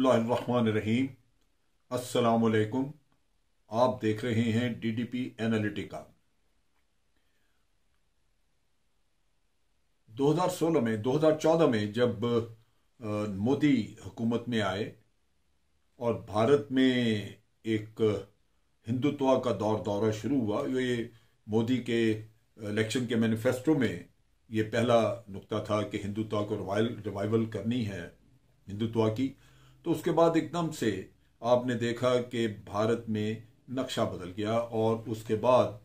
बसमीम असलकुम आप देख रहे हैं डी डी पी एनालिटिका सोलह में दो हजार चौदह में जब मोदी हुकूमत में आए और भारत में एक हिंदुत्व का दौर दौरा शुरू हुआ ये मोदी के इलेक्शन के मैनिफेस्टो में ये पहला नुक्ता था कि हिंदुत्व को रिवाइवल करनी है हिंदुत्व की तो उसके बाद एकदम से आपने देखा कि भारत में नक्शा बदल गया और उसके बाद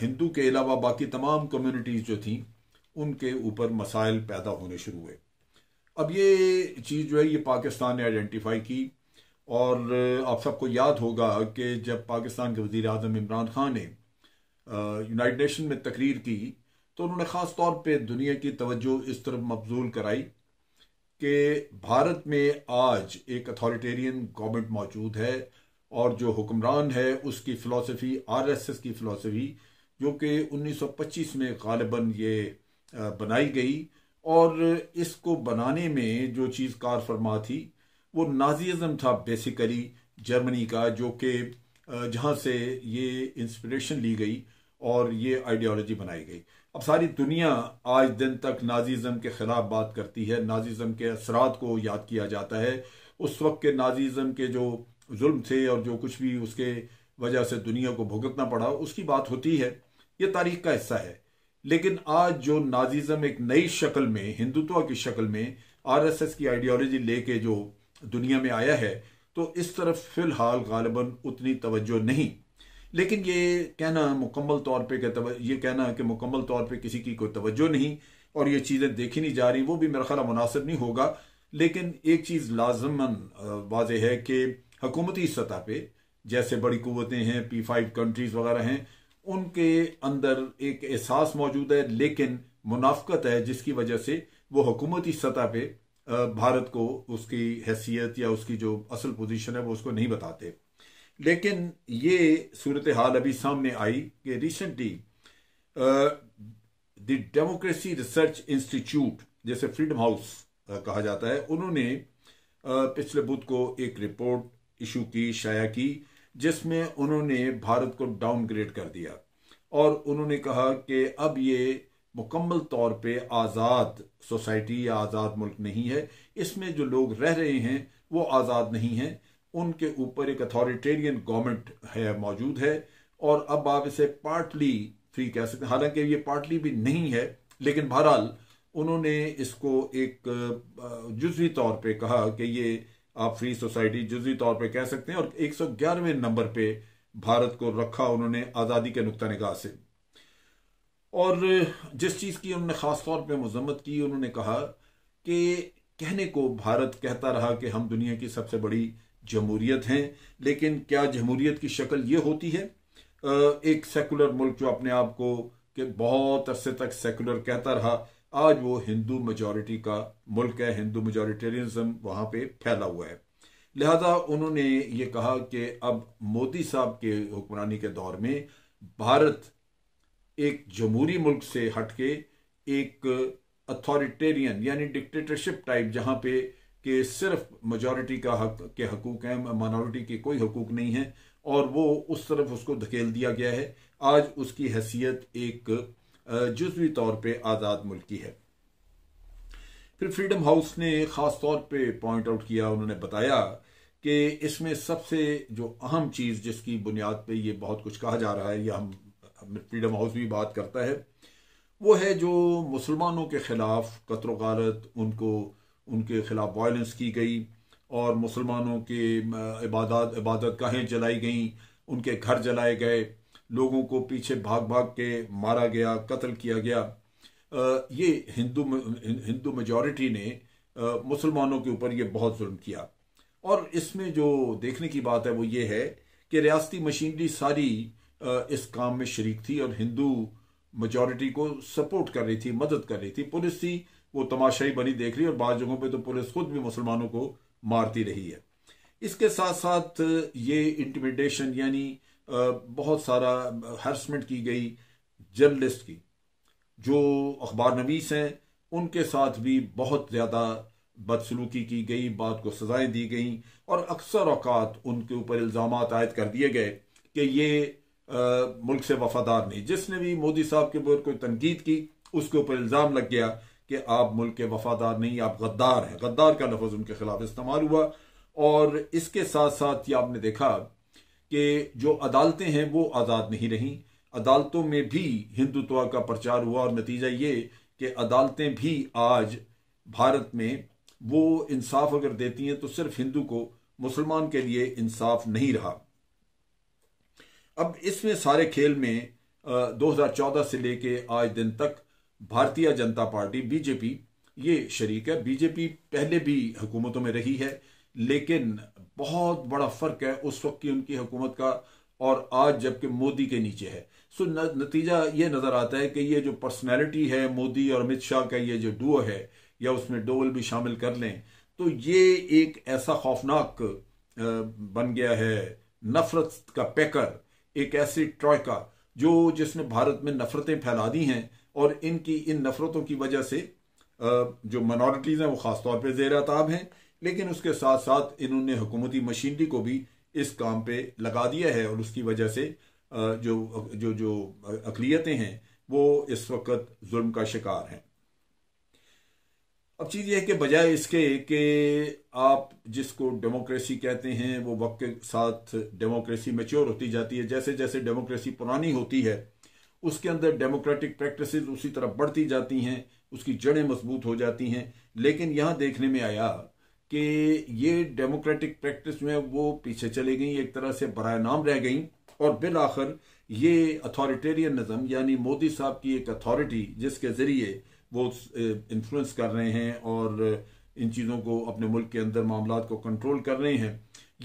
हिंदू के अलावा बाकी तमाम कम्युनिटीज़ जो थी उनके ऊपर मसाइल पैदा होने शुरू हुए अब ये चीज़ जो है ये पाकिस्तान ने आइडेंटिफाई की और आप सबको याद होगा कि जब पाकिस्तान के वजीर अजम इमरान खान ने यूनाइटेड नेशन में तकरीर की तो उन्होंने ख़ास तौर पर दुनिया की तवज्जो इस तरफ मबजूल कराई कि भारत में आज एक अथॉरिटेरियन गवर्नमेंट मौजूद है और जो हुक्मरान है उसकी फ़िलासफ़ी आरएसएस की फ़िलासफ़ी जो कि 1925 में गालिबा ये बनाई गई और इसको बनाने में जो चीज़ कार फरमा थी वो नाजीज़म था बेसिकली जर्मनी का जो कि जहाँ से ये इंस्पिरेशन ली गई और ये आइडियोलॉजी बनाई गई अब सारी दुनिया आज दिन तक नाजीज़म के ख़िलाफ़ बात करती है नाजीज़म के असरात को याद किया जाता है उस वक्त के नाजीज़म के जो जुल्म थे और जो कुछ भी उसके वजह से दुनिया को भुगतना पड़ा उसकी बात होती है ये तारीख का हिस्सा है लेकिन आज जो नाजीज़म एक नई शक्ल में हिंदुत्व की शक्ल में आरएसएस की आइडियोलॉजी लेके जो दुनिया में आया है तो इस तरफ फ़िलहाल गालिबा उतनी तवज्जो नहीं लेकिन ये कहना मुकम्मल तौर पर यह कहना कि मुकम्मल तौर पर किसी की कोई तवज्जो नहीं और ये चीज़ें देखी नहीं जा रही वो भी मेरा ख्याल मुनासिब नहीं होगा लेकिन एक चीज़ लाजमन वाज है कि हकूमती सतह पर जैसे बड़ी क़वतें हैं पी फाइव कंट्रीज़ वगैरह हैं उनके अंदर एक एहसास मौजूद है लेकिन मुनाफ्त है जिसकी वजह से वो हकूमती सतह पर भारत को उसकी हैसियत या उसकी जो असल पोजिशन है वो उसको नहीं बताते लेकिन ये सूरत हाल अभी सामने आई कि recently the democracy research institute जैसे फ्रीडम हाउस uh, कहा जाता है उन्होंने uh, पिछले बुध को एक रिपोर्ट इशू की शाया की जिसमें उन्होंने भारत को डाउनग्रेड कर दिया और उन्होंने कहा कि अब ये मुकम्मल तौर पे आज़ाद सोसाइटी या आज़ाद मुल्क नहीं है इसमें जो लोग रह रहे हैं वो आज़ाद नहीं हैं उनके ऊपर एक अथॉरिटेरियन गवर्नमेंट है मौजूद है और अब आप इसे पार्टली फ्री कह सकते हैं हालांकि ये पार्टली भी नहीं है लेकिन बहरहाल उन्होंने इसको एक जुजी तौर पे कहा कि ये आप फ्री सोसाइटी जुजवी तौर पे कह सकते हैं और एक नंबर पे भारत को रखा उन्होंने आज़ादी के नुकता निगाह से और जिस चीज़ की उन्होंने ख़ास तौर पे मजम्मत की उन्होंने कहा कि कहने को भारत कहता रहा कि हम दुनिया की सबसे बड़ी जमहूरियत हैं लेकिन क्या जमहूरियत की शक्ल ये होती है एक सेकुलर मुल्क जो अपने आप को कि बहुत अरसे तक सेकुलर कहता रहा आज वो हिंदू मेजॉरिटी का मुल्क है हिंदू मेजॉरिटेरियनिज्म वहाँ पे फैला हुआ है लिहाजा उन्होंने ये कहा कि अब मोदी साहब के हुक्मरानी के दौर में भारत एक जमहूरी मुल्क से हटके एक अथॉरिटेरियन यानी डिक्टेटरशिप टाइप जहाँ पे कि सिर्फ मजॉरिटी का हक के हकूक हैं माइनॉरिटी के कोई हकूक नहीं है और वो उस तरफ उसको धकेल दिया गया है आज उसकी हैसियत एक जजवी तौर पर आज़ाद मुल्क है फिर फ्रीडम हाउस ने ख़ास तौर पर पॉइंट आउट किया उन्होंने बताया कि इसमें सबसे जो अहम चीज़ जिसकी बुनियाद पर यह बहुत कुछ कहा जा रहा है या हम फ्रीडम हाउस भी बात करता है वो है जो मुसलमानों के ख़िलाफ़ कतरो उनको उनके खिलाफ वायलेंस की गई और मुसलमानों के इबादत इबादत गाहें जलाई गईं उनके घर जलाए गए लोगों को पीछे भाग भाग के मारा गया कत्ल किया गया ये हिंदू हिंदू मेजॉरिटी ने मुसलमानों के ऊपर ये बहुत जुल्म किया और इसमें जो देखने की बात है वो ये है कि रियासती मशीनरी सारी इस काम में शरीक थी और हिंदू मेजॉरिटी को सपोर्ट कर रही थी मदद कर रही थी पुलिस थी वो तमाशाई बनी देख रही है और बाद जगहों पर तो पुलिस खुद भी मुसलमानों को मारती रही है इसके साथ साथ ये इंटिमिडेशन यानी बहुत सारा हरसमेंट की गई जर्नलिस्ट की जो अखबार नवीस हैं उनके साथ भी बहुत ज़्यादा बदसलूकी की गई बात को सजाएं दी गई और अक्सर अवकात उनके ऊपर इल्ज़ाम आयद कर दिए गए कि ये आ, मुल्क से वफादार नहीं जिसने भी मोदी साहब के ऊपर कोई तनकीद की उसके ऊपर इल्ज़ाम लग गया कि आप मुल्क के वफादार नहीं आप गद्दार हैं गद्दार का लफज उनके खिलाफ इस्तेमाल हुआ और इसके साथ साथ ये आपने देखा कि जो अदालतें हैं वो आज़ाद नहीं रहीं अदालतों में भी हिंदुत्व का प्रचार हुआ और नतीजा ये कि अदालतें भी आज भारत में वो इंसाफ अगर देती हैं तो सिर्फ हिंदू को मुसलमान के लिए इंसाफ नहीं रहा अब इसमें सारे खेल में 2014 से लेके आज दिन तक भारतीय जनता पार्टी बीजेपी ये शरीक है बीजेपी पहले भी हुकूमतों में रही है लेकिन बहुत बड़ा फर्क है उस वक्त की उनकी हुकूमत का और आज जबकि मोदी के नीचे है सो नतीजा ये नज़र आता है कि ये जो पर्सनैलिटी है मोदी और अमित शाह का ये जो डुओ है या उसमें डोल भी शामिल कर लें तो ये एक ऐसा खौफनाक बन गया है नफरत का पैकर एक ऐसी का जो जिसने भारत में नफरतें फैला दी हैं और इनकी इन नफरतों की वजह से जो मनॉरिटीज़ हैं वो ख़ास तौर पर जेर ताब हैं लेकिन उसके साथ साथ इन्होंने हुकूमती मशीनरी को भी इस काम पे लगा दिया है और उसकी वजह से जो जो जो अकलीतें हैं वो इस वक्त जुल्म का शिकार हैं अब चीज़ यह है कि बजाय इसके कि आप जिसको डेमोक्रेसी कहते हैं वो वक्त के साथ डेमोक्रेसी मेच्योर होती जाती है जैसे जैसे डेमोक्रेसी पुरानी होती है उसके अंदर डेमोक्रेटिक प्रैक्टिस उसी तरह बढ़ती जाती हैं उसकी जड़ें मजबूत हो जाती हैं लेकिन यहाँ देखने में आया कि ये डेमोक्रेटिक प्रैक्टिस में वो पीछे चली गई एक तरह से बरए नाम रह गई और बिल आखिर ये अथॉरिटेरियन नज़म यानी मोदी साहब की एक अथॉरिटी जिसके ज़रिए वो इन्फ्लुएंस कर रहे हैं और इन चीज़ों को अपने मुल्क के अंदर मामला को कंट्रोल कर रहे हैं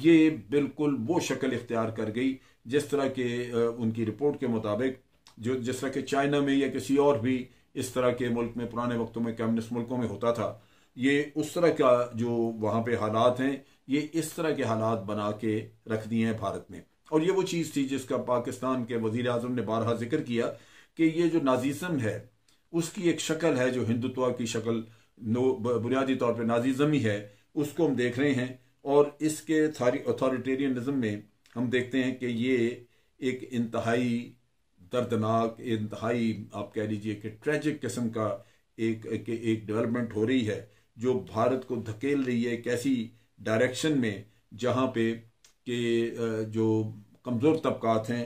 ये बिल्कुल वो शक्ल इख्तियार कर गई जिस तरह के उनकी रिपोर्ट के मुताबिक जो जिस तरह के चाइना में या किसी और भी इस तरह के मुल्क में पुराने वक्तों में कम्युनिस्ट मुल्कों में होता था ये उस तरह का जो वहाँ पे हालात हैं ये इस तरह के हालात बना के रख दिए हैं भारत में और ये वो चीज़ थी जिसका पाकिस्तान के वजीर अजम ने बारह जिक्र किया कि ये जो नाजीज़म है उसकी एक शक्ल है जो हिंदुत्व की शक्ल बुनियादी तौर पर नाजीज़म ही है उसको हम देख रहे हैं और इसके अथॉरिटेरियनज़म में हम देखते हैं कि ये एक इंतहाई दर्दनाक इंतहाई आप कह लीजिए कि ट्रेजिक किस्म का एक एक, एक डेवलपमेंट हो रही है जो भारत को धकेल रही है एक ऐसी डायरेक्शन में जहाँ पे के जो कमज़ोर तबकात हैं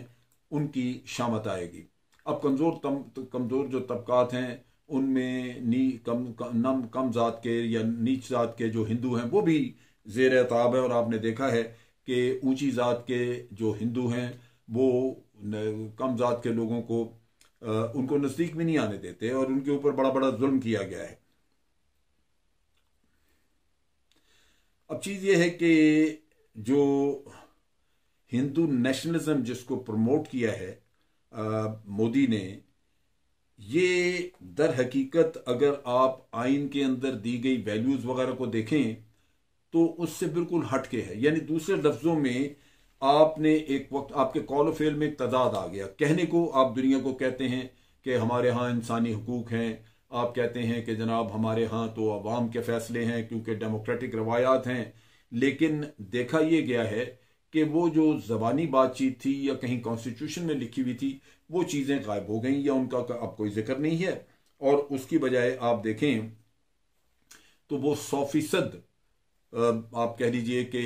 उनकी शामत आएगी अब कमज़ोर तम कमज़ोर जो तबकात हैं उनमें नी कम नम कम ज़ात के या नीच ज़ात के जो हिंदू हैं वो भी जेर ताब है और आपने देखा है कि ऊंची ज़ात के जो हिंदू हैं वो कम ज़ात के लोगों को उनको नज़दीक भी नहीं आने देते और उनके ऊपर बड़ा बड़ा जुल्म किया गया है अब चीज़ यह है कि जो हिंदू नेशनलिज्म जिसको प्रमोट किया है मोदी ने ये दर हकीकत अगर आप आइन के अंदर दी गई वैल्यूज़ वगैरह को देखें तो उससे बिल्कुल हटके है यानी दूसरे लफ्ज़ों में आपने एक वक्त आपके कॉल फेल में तजाद आ गया कहने को आप दुनिया को कहते हैं कि हमारे यहाँ इंसानी हकूक हैं आप कहते हैं कि जनाब हमारे यहाँ तो आवाम के फैसले हैं क्योंकि डेमोक्रेटिक रवायात हैं लेकिन देखा यह गया है कि वो जो जबानी बातचीत थी या कहीं कॉन्स्टिट्यूशन में लिखी हुई थी वो चीज़ें गायब हो गई या उनका अब कोई जिक्र नहीं है और उसकी बजाय आप देखें तो वो सौ फीसद आप कह लीजिए कि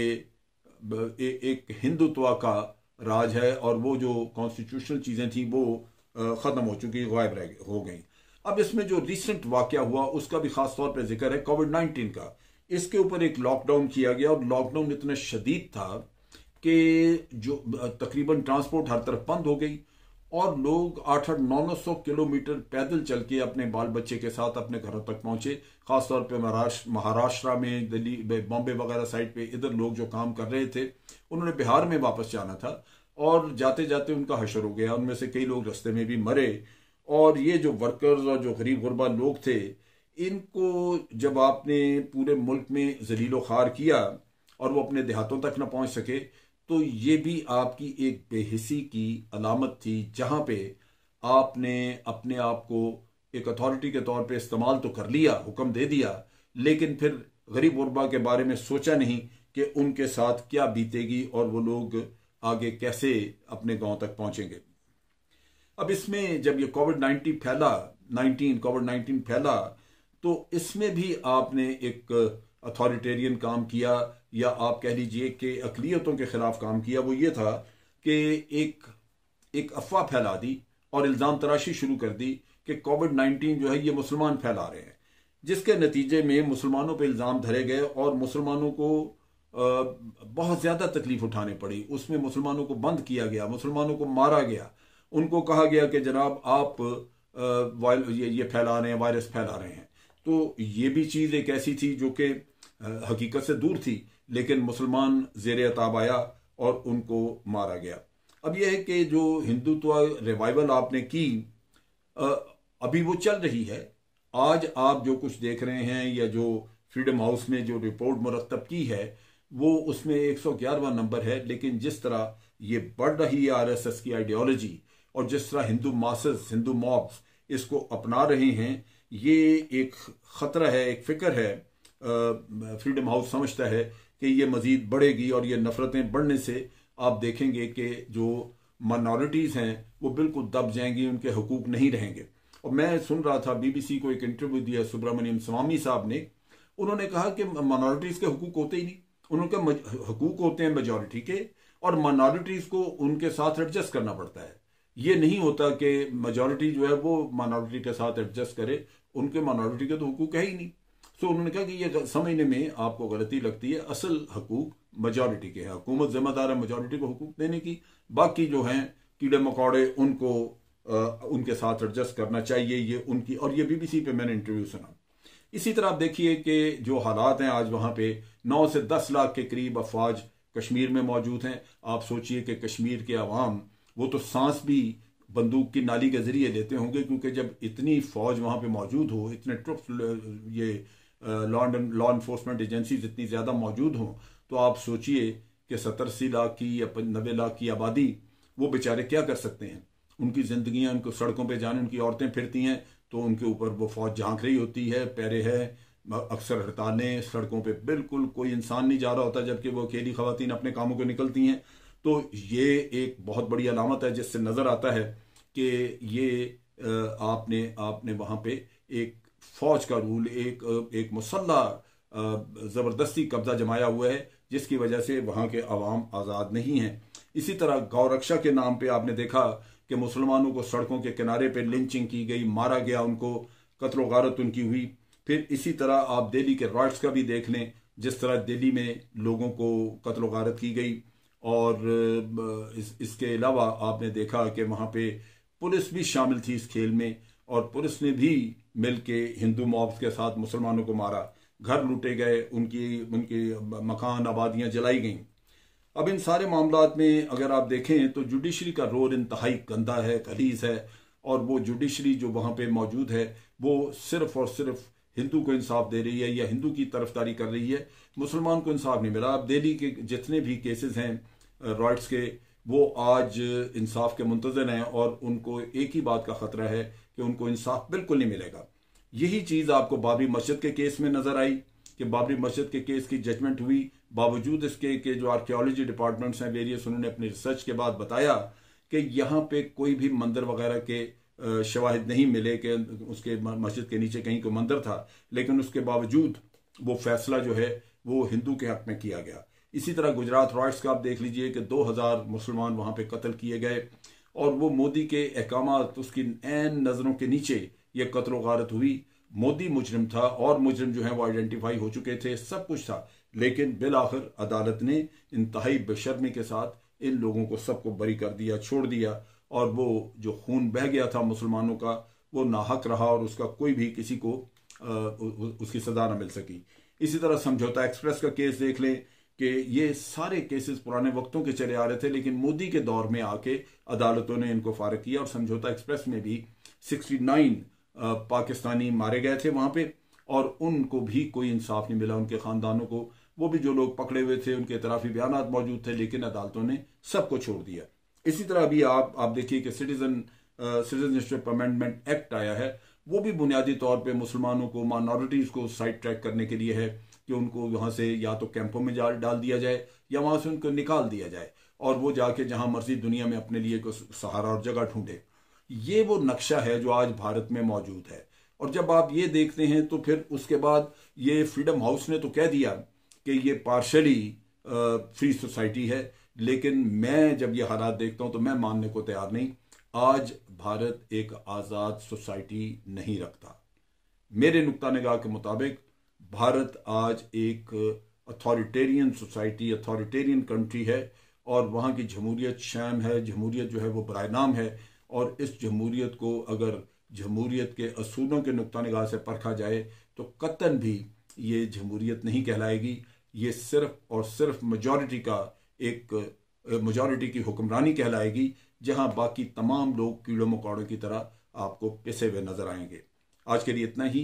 ए, एक हिंदुत्व का राज है और वो जो कॉन्स्टिट्यूशनल चीज़ें थी वो ख़त्म हो चुकी गायब रह हो गई अब इसमें जो रिसेंट वाक़ हुआ उसका भी ख़ास तौर पर जिक्र है कोविड नाइन्टीन का इसके ऊपर एक लॉकडाउन किया गया और लॉकडाउन इतना शदीद था कि जो तकरीबन ट्रांसपोर्ट हर तरफ बंद हो गई और लोग आठ आठ नौ नौ सौ किलोमीटर पैदल चल के अपने बाल बच्चे के साथ अपने घरों तक पहुंचे खासतौर पर महाराष्ट्र महाराष्ट्र में दिल्ली बॉम्बे वगैरह साइड पे इधर लोग जो काम कर रहे थे उन्होंने बिहार में वापस जाना था और जाते जाते उनका हशर हो गया उनमें से कई लोग रस्ते में भी मरे और ये जो वर्कर्स और जो गरीब गुरबा लोग थे इनको जब आपने पूरे मुल्क में जलीलो खार किया और वो अपने देहातों तक ना पहुंच सके तो ये भी आपकी एक बेहिसी की अलामत थी जहाँ पे आपने अपने आप को एक अथॉरिटी के तौर पे इस्तेमाल तो कर लिया हुक्म दे दिया लेकिन फिर गरीब गुरबा के बारे में सोचा नहीं कि उनके साथ क्या बीतेगी और वो लोग आगे कैसे अपने गांव तक पहुंचेंगे अब इसमें जब ये कोविड नाइन्टीन फैला नाइनटीन कोविड नाइन्टीन फैला तो इसमें भी आपने एक अथॉरिटेरियन काम किया या आप कह लीजिए कि अकलीतों के खिलाफ काम किया वो ये था कि एक एक अफवाह फैला दी और इल्ज़ाम तराशी शुरू कर दी कि कोविड नाइन्टीन जो है ये मुसलमान फैला रहे हैं जिसके नतीजे में मुसलमानों पर इल्ज़ाम धरे गए और मुसलमानों को बहुत ज़्यादा तकलीफ उठाने पड़ी उसमें मुसलमानों को बंद किया गया मुसलमानों को मारा गया उनको कहा गया कि जनाब आप ये ये फैला रहे हैं वायरस फैला रहे हैं तो ये भी चीज़ एक ऐसी थी जो कि हकीकत से दूर थी लेकिन मुसलमान जेर अताब आया और उनको मारा गया अब यह है कि जो हिंदुत्व रिवाइवल आपने की अभी वो चल रही है आज आप जो कुछ देख रहे हैं या जो फ्रीडम हाउस ने जो रिपोर्ट मुरतब की है वो उसमें एक सौ ग्यारहवा नंबर है लेकिन जिस तरह ये बढ़ रही है आरएसएस की आइडियोलॉजी और जिस तरह हिंदू मासस हिंदू मॉब्स इसको अपना रहे हैं ये एक ख़तरा है एक फिक्र है फ्रीडम हाउस समझता है कि ये मज़ीद बढ़ेगी और ये नफ़रतें बढ़ने से आप देखेंगे कि जो माइनॉरिटीज़ हैं वो बिल्कुल दब जाएंगी उनके हकूक़ नहीं रहेंगे और मैं सुन रहा था बीबीसी को एक इंटरव्यू दिया सुब्रमण्यम स्वामी साहब ने उन्होंने कहा कि माइनॉरिटीज़ के हकूक़ होते ही नहीं उनके हकूक़ होते हैं मेजॉरिटी के और माइनॉरिटीज़ को उनके साथ एडजस्ट करना पड़ता है ये नहीं होता कि मेजॉरिटी जो है वो माइनॉरिटी के साथ एडजस्ट करे उनके माइनॉरिटी के तो हकूक़ है ही नहीं सो उन्होंने कहा कि ये समझने में आपको गलती लगती है असल हकूक मेजोरिटी के है हुकूमत जिम्मेदार है मेजोरिटी को हकूक देने की बाकी जो हैं कीड़े मकौड़े उनको आ, उनके साथ एडजस्ट करना चाहिए ये उनकी और ये बीबीसी पे मैंने इंटरव्यू सुना इसी तरह आप देखिए कि जो हालात हैं आज वहाँ पे नौ से दस लाख के करीब अफवाज कश्मीर में मौजूद हैं आप सोचिए कि कश्मीर के आवाम वो तो सांस भी बंदूक की नाली के जरिए लेते होंगे क्योंकि जब इतनी फौज वहाँ पे मौजूद हो इतने ट्रुप्स ये लॉ इन्फोर्समेंट एजेंसी इतनी ज़्यादा मौजूद हों तो आप सोचिए कि सत्तर अस्सी लाख की या नबे लाख की आबादी वो बेचारे क्या कर सकते हैं उनकी ज़िंदगियाँ उनको सड़कों पर जाने उनकी औरतें फिरती हैं तो उनके ऊपर वो फौज झांक रही होती है पैरे है अक्सर हड़ताने सड़कों पे बिल्कुल कोई इंसान नहीं जा रहा होता जबकि वो अकेली खातन अपने कामों को निकलती हैं तो ये एक बहुत बड़ी अलामत है जिससे नज़र आता है कि ये आपने आपने वहाँ पे एक फौज का रूल एक एक मसल्ला ज़बरदस्ती कब्जा जमाया हुआ है जिसकी वजह से वहाँ के अवाम आज़ाद नहीं हैं इसी तरह गौरक्षा के नाम पे आपने देखा कि मुसलमानों को सड़कों के किनारे पे लिंचिंग की गई मारा गया उनको कतलो गारत उनकी हुई फिर इसी तरह आप दिल्ली के रॉयट्स का भी देख लें जिस तरह दिल्ली में लोगों को कतलो गारत की गई और इस, इसके अलावा आपने देखा कि वहाँ पे पुलिस भी शामिल थी इस खेल में और पुलिस ने भी मिलके हिंदू मॉब्स के साथ मुसलमानों को मारा घर लूटे गए उनकी उनकी मकान आबादियाँ जलाई गईं अब इन सारे मामला में अगर आप देखें तो जुडिशरी का रोल इंतहाई गंदा है खलीज है और वो जुडिशरी जो वहाँ पे मौजूद है वो सिर्फ और सिर्फ हिंदू को इंसाफ दे रही है या हिंदू की तरफदारी कर रही है मुसलमान को इंसाफ नहीं मिला आप दिल्ली के जितने भी केसेस हैं रॉयट्स के वो आज इंसाफ के मुंतजर हैं और उनको एक ही बात का ख़तरा है कि उनको इंसाफ बिल्कुल नहीं मिलेगा यही चीज़ आपको बाबरी मस्जिद के केस में नज़र आई कि बाबरी मस्जिद के केस की जजमेंट हुई बावजूद इसके के जो आर्कियोलॉजी डिपार्टमेंट्स हैं वेरियस उन्होंने अपनी रिसर्च के बाद बताया कि यहाँ पे कोई भी मंदिर वगैरह के शवाहद नहीं मिले कि उसके मस्जिद के नीचे कहीं कोई मंदिर था लेकिन उसके बावजूद वो फैसला जो है वो हिंदू के हक में किया गया इसी तरह गुजरात रॉयट्स का आप देख लीजिए कि 2000 मुसलमान वहां पे कत्ल किए गए और वो मोदी के अहकाम उसकी एन नज़रों के नीचे ये कत्ल गारत हुई मोदी मुजरम था और मुजरम जो है वो आइडेंटिफाई हो चुके थे सब कुछ था लेकिन बिल आखिर अदालत ने इंतहाई बेशर्मी के साथ इन लोगों को सबको बरी कर दिया छोड़ दिया और वो जो खून बह गया था मुसलमानों का वो नाहक रहा और उसका कोई भी किसी को आ, उसकी सजा न मिल सकी इसी तरह समझौता एक्सप्रेस का केस देख लें कि ये सारे केसेस पुराने वक्तों के चले आ रहे थे लेकिन मोदी के दौर में आके अदालतों ने इनको फारग किया और समझौता एक्सप्रेस में भी 69 पाकिस्तानी मारे गए थे वहां पे और उनको भी कोई इंसाफ नहीं मिला उनके खानदानों को वो भी जो लोग पकड़े हुए थे उनके तराफी बयान मौजूद थे लेकिन अदालतों ने सबको छोड़ दिया इसी तरह अभी आप आप देखिए कि सिटीजन सिटीजनशिप अमेंडमेंट एक्ट आया है वो भी बुनियादी तौर पे मुसलमानों को माइनॉरिटीज़ को साइड ट्रैक करने के लिए है कि उनको वहां से या तो कैंपों में डाल दिया जाए या वहां से उनको निकाल दिया जाए और वो जाके जहां मर्जी दुनिया में अपने लिए कोई सहारा और जगह ढूंढे ये वो नक्शा है जो आज भारत में मौजूद है और जब आप ये देखते हैं तो फिर उसके बाद ये फ्रीडम हाउस ने तो कह दिया कि ये पार्शली फ्री सोसाइटी है लेकिन मैं जब ये हालात देखता हूं तो मैं मानने को तैयार नहीं आज भारत एक आज़ाद सोसाइटी नहीं रखता मेरे नुकता निगाह के मुताबिक भारत आज एक अथॉरिटेरियन सोसाइटी अथॉरिटेरियन कंट्री है और वहाँ की जमहूरियत शैम है जमहूरियत जो है वो बर नाम है और इस जमहूरियत को अगर जमहूरियत के असूलों के नुक़ नगाह से परखा जाए तो कतन भी ये जमहूरियत नहीं कहलाएगी ये सिर्फ और सिर्फ मजॉरिटी का एक मजॉरिटी की हुक्मरानी कहलाएगी जहाँ बाकी तमाम लोग कीड़ों मकौड़ों की तरह आपको पिसे हुए नजर आएंगे आज के लिए इतना ही